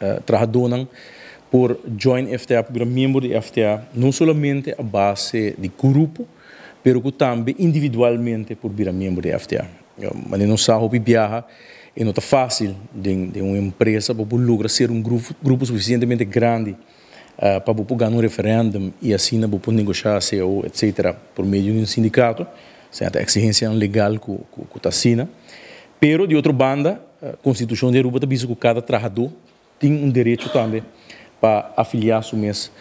uh, por join FTA, por membro de FTA, não somente a base de grupo, mas também individualmente por vir membro de FTA. Eh, mas não sabe viaja e não está fácil de, de uma empresa para lograr ser um grupo, grupo suficientemente grande uh, para poder ganhar um referendo e assim para poder negociar CEO, etc., por meio de um sindicato, sem a exigência legal que está assina. Pero, de outra banda, a Constituição de Aruba está que cada trabalhador tem um direito também para afiliar-se mesmo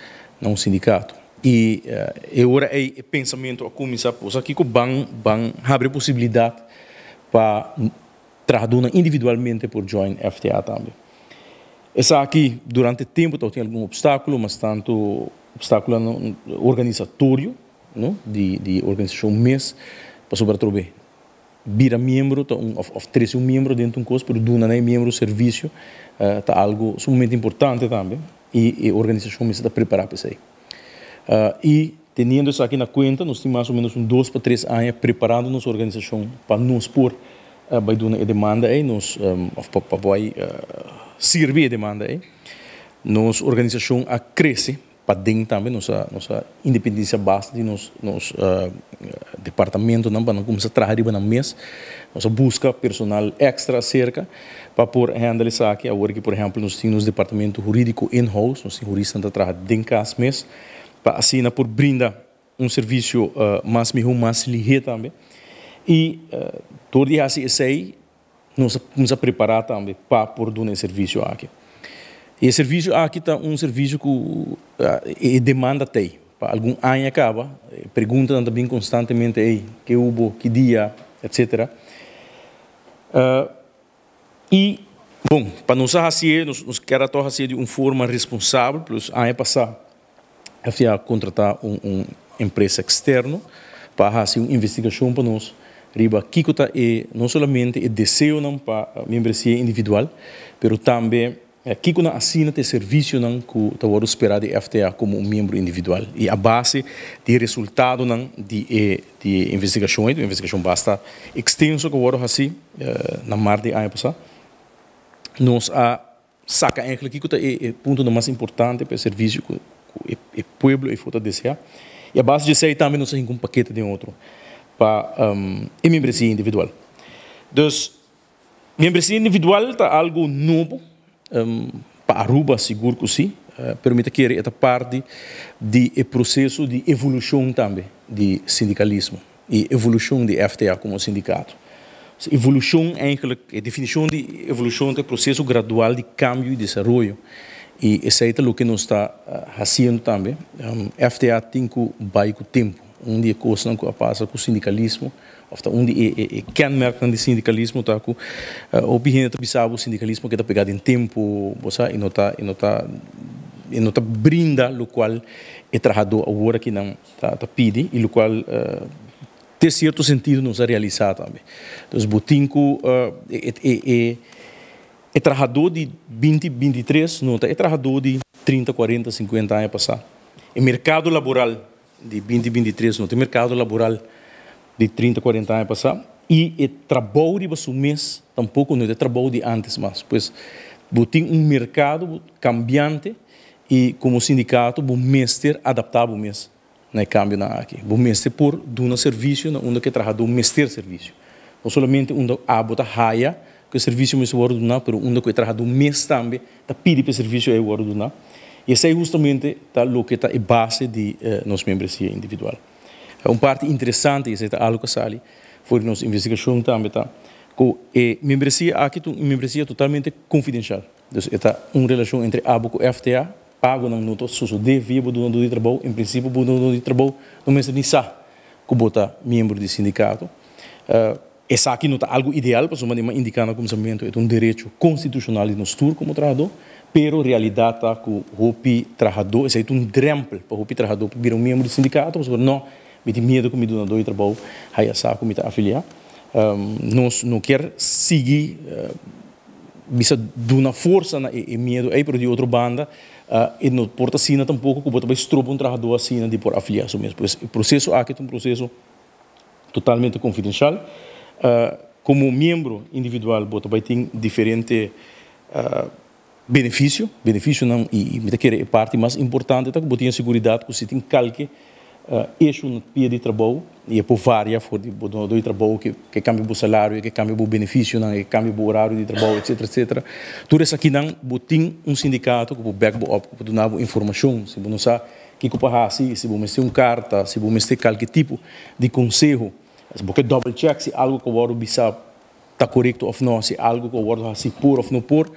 a um sindicato. E uh, eh, agora é o pensamento a começar é por aqui que o banco, banco abre possibilidade para traduzir individualmente por join FTA também. Essa aqui, durante tempo tempo, tá, tem algum obstáculo, mas tanto obstáculo organizatório, não? De, de organização mês, para sobretrover vira membro, oferece um membro dentro de um curso, por duna né, membro serviço, eh, está uh, algo sumamente importante também, e, e a organização está preparada para isso aí. Uh, eh, e, tendo isso aqui na conta, nós temos mais ou menos uns dois para três anos preparando nossa organização para eh, nos pôr uh, vai a demanda aí, nós, um, para vai uh, servir a demanda aí. Nossa organização a cresce, padem também nossa nossa independência base de nos nos uh, departamento não para começar a trabalhar para mês nossa busca personal extra cerca para por handle isso aqui agora que por exemplo nós temos departamento jurídico in house nós temos jurista que trabalha dentro mês para assinar por brindar um serviço uh, eh, mais melhor mais ligeiro também e uh, todo esse aí nós vamos preparar também para por dar esse serviço aqui e serviço, ah, aqui está um serviço que ah, e demanda tem. Para algum ano acaba, eh, perguntam também constantemente, Ei, que houve, que dia, etc. Uh, ah, e, bom, para nós fazer, nós, nós queremos fazer de uma forma responsável, anos ano passado, havia contratar uma um empresa externa para fazer uma investigação para nós, riba está é não somente o desejo não para membresia individual, mas também aqui é, quando assina o serviço não que está esperar de FTA como um membro individual e a base de resultado não de eh, de investigações, de investigação basta extenso que agora assim eh, na mar de ano passado nós a saca Angela que tá, é o é ponto mais importante para o serviço que o é, povo e fota desejar e a base de aí também nós temos um paquete de outro para um, membresia individual. Então, membresia individual está algo novo Ehm, para Aruba seguro que sim, eh, permite que esta parte de processo de evolução também de sindicalismo e evolução de FTA como sindicato. Evolução é a definição de evolução é processo gradual de cambio e desenvolvimento. E isso é o que nós está eh, fazendo também. Ehm, FTA tem que vai com tempo onde é que ko pasa ku sindikalismo ofta um é o e, eh, eh, eh, kernmerken di sindikalismo ta uh, o bihine ta bisabu sindikalismo que está pegado em tempo bosa e nota e nota e nota brinda o qual é trajado agora que não está tá pide e o qual uh, tem certo sentido não a realizar também então o botinco uh, é, é, é, é trajador de 20, 23, não, tá? é trajador de 30, 40, 50 anos passar. O mercado laboral de 2023 no mercado laboral de 30, 40 anos passado e o é trabalho de mês tampouco não é trabalho de antes mais, pois tem um mercado cambiante e como sindicato o mestre adaptar o mês né, cambio na aqui. O mestre por um serviço, né, onde que trabalha um mestre serviço. Não somente onde há bota raia, que o serviço mesmo é ordenar, mas onde que trabalha um mês também, tá pede para o serviço é ordenar. E esse é justamente tá, o que está a base de eh, nossa membresia individual. É uma parte interessante, e é algo que sale, foi nossa investigação também, tá, que a eh, membresia aqui é uma membresia totalmente confidencial. Então, está eh, uma relação entre a e FTA, pago não noto, suso de vivo do dono de trabalho, em princípio, do dono de trabalho, não me está que bota membro de sindicato. Uh, essa aqui não está algo ideal, para uma indicando como é um direito constitucional de nós, como trabalhador, pero realidade está que o Rupi Trajador, isso é um drempel para o Rupi Trajador, porque vira um membro do sindicato, mas não, me tem medo com o meu donador dois trabalho, aí essa que me está afiliar. Um, não, não quer seguir, bisa uh, dá força na, e, e medo aí para de outra banda, uh, e não porta sina tampouco, que bota estropa um trajador sina de por afiliação mesmo. Pois, o processo aqui é um processo totalmente confidencial. Uh, como membro individual, bota vai tem diferente. Uh, benefício, benefício não e, muita daquela é parte mais importante, tá, que tinha segurança que você tem calque uh, eh, eixo na pia de trabalho e é por várias for de do, do trabalho que que cambia o salário, que cambia o benefício, não, que cambia o horário de trabalho, etc, etc. Tudo isso aqui não, tem um sindicato que o back up, que donar informação, se você não sabe que que para assim, se você tem uma carta, se você tem qualquer tipo de conselho, se você double check se algo que o bisab está correto ou não, se algo que o assim por ou não por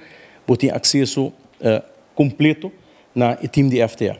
por ter acesso eh, completo na time de FTA.